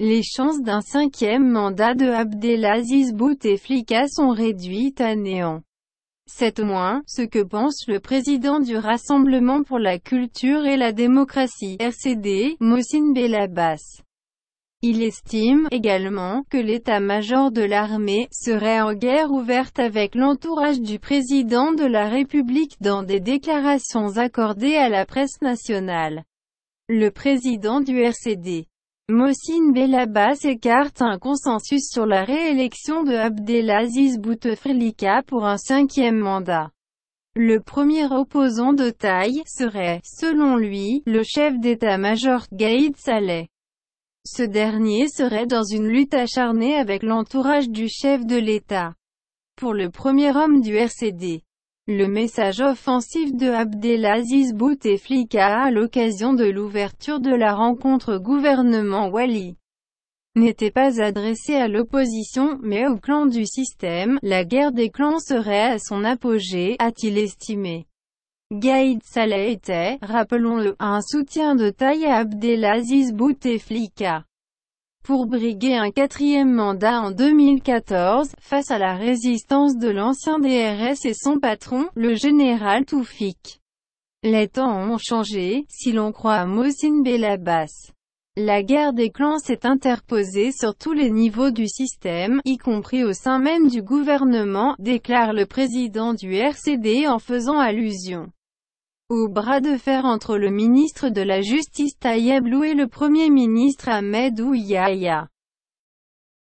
Les chances d'un cinquième mandat de Abdelaziz Bouteflika sont réduites à néant. C'est moins ce que pense le président du Rassemblement pour la culture et la démocratie, RCD, Moussine Belabas. Il estime également que l'état-major de l'armée serait en guerre ouverte avec l'entourage du président de la République dans des déclarations accordées à la presse nationale. Le président du RCD Mossine Belabas s'écarte un consensus sur la réélection de Abdelaziz Bouteflika pour un cinquième mandat. Le premier opposant de taille serait, selon lui, le chef d'état-major Gaïd Saleh. Ce dernier serait dans une lutte acharnée avec l'entourage du chef de l'État. Pour le premier homme du RCD, le message offensif de Abdelaziz Bouteflika à l'occasion de l'ouverture de la rencontre gouvernement Wali n'était pas adressé à l'opposition, mais au clan du système, la guerre des clans serait à son apogée, a-t-il estimé. Gaïd Saleh était, rappelons-le, un soutien de taille à Abdelaziz Bouteflika pour briguer un quatrième mandat en 2014, face à la résistance de l'ancien DRS et son patron, le général Toufik. Les temps ont changé, si l'on croit à Belabas. La guerre des clans s'est interposée sur tous les niveaux du système, y compris au sein même du gouvernement, déclare le président du RCD en faisant allusion au bras de fer entre le ministre de la Justice Tayeb Lou et le Premier ministre Ahmed Ouyahia.